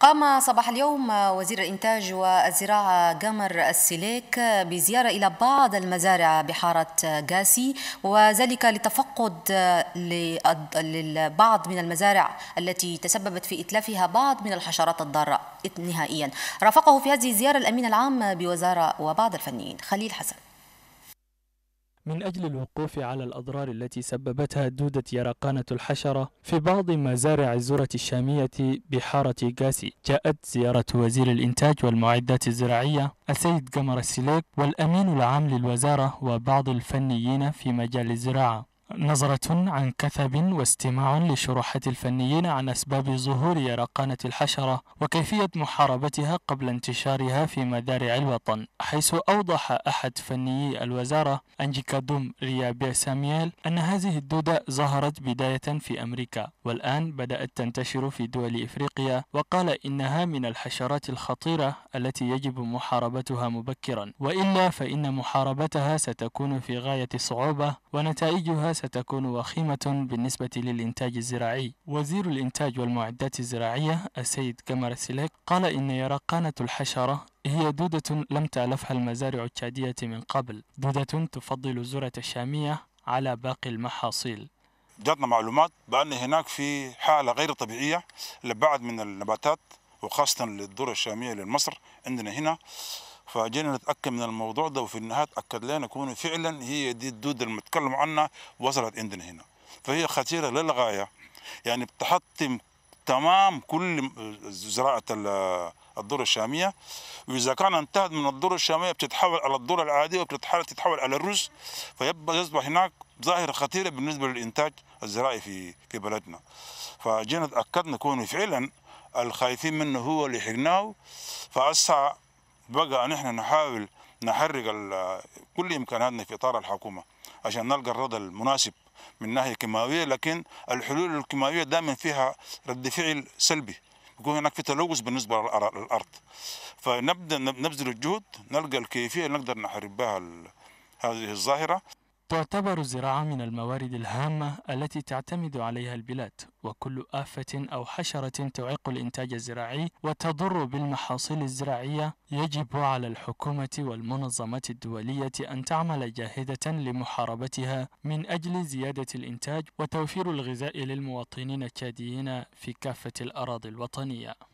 قام صباح اليوم وزير الإنتاج والزراعة قمر السليك بزيارة إلى بعض المزارع بحارة قاسي وذلك لتفقد لبعض من المزارع التي تسببت في إتلافها بعض من الحشرات الضارة نهائيا رافقه في هذه الزيارة الأمين العام بوزارة وبعض الفنيين خليل حسن من أجل الوقوف على الأضرار التي سببتها دودة يرقانة الحشرة في بعض مزارع الذرة الشامية بحارة غاسي جاءت زيارة وزير الإنتاج والمعدات الزراعية السيد قمر السليك والأمين العام للوزارة وبعض الفنيين في مجال الزراعة نظرة عن كثب واستماع لشروحات الفنيين عن أسباب ظهور يرقانة الحشرة وكيفية محاربتها قبل انتشارها في مدارع الوطن حيث أوضح أحد فنيي الوزارة أنجيكا دوم ريابيا سامييل أن هذه الدودة ظهرت بداية في أمريكا والآن بدأت تنتشر في دول إفريقيا وقال إنها من الحشرات الخطيرة التي يجب محاربتها مبكرا وإلا فإن محاربتها ستكون في غاية الصعوبة ونتائجها ستكون وخيمة بالنسبة للإنتاج الزراعي وزير الإنتاج والمعدات الزراعية السيد كامر سيليك قال إن يرقانة الحشرة هي دودة لم تألفها المزارع التشادية من قبل دودة تفضل الذرة الشامية على باقي المحاصيل جاتنا معلومات بأن هناك في حالة غير طبيعية لبعض من النباتات وخاصة للذرة الشامية لمصر عندنا هنا فجينا نتاكد من الموضوع ده وفي النهايه تاكد لنا كونه فعلا هي دي الدود المتكلم عنها وصلت عندنا هنا فهي خطيره للغايه يعني بتحطم تمام كل زراعه الذره الشاميه واذا كان انتهت من الذره الشاميه بتتحول على الذره العاديه وبتتحول تتحول على الرز فيبقى يصبح هناك ظاهره خطيره بالنسبه للانتاج الزراعي في في بلدنا فجينا تاكدنا كونه فعلا الخايفين منه هو اللي حرناه فاسعى بقى نحن نحاول نحرك كل امكاناتنا في اطار الحكومه عشان نلقى الرد المناسب من ناحيه كيماويه لكن الحلول الكيماويه دائما فيها رد فعل سلبي يكون هناك في تلوث بالنسبه للارض فنبدا نبذل الجهد نلقى الكيفيه اللي نقدر نحارب بها هذه الظاهره تعتبر الزراعة من الموارد الهامة التي تعتمد عليها البلاد، وكل آفة أو حشرة تعيق الإنتاج الزراعي وتضر بالمحاصيل الزراعية يجب على الحكومة والمنظمات الدولية أن تعمل جاهدة لمحاربتها من أجل زيادة الإنتاج وتوفير الغذاء للمواطنين التشاديين في كافة الأراضي الوطنية.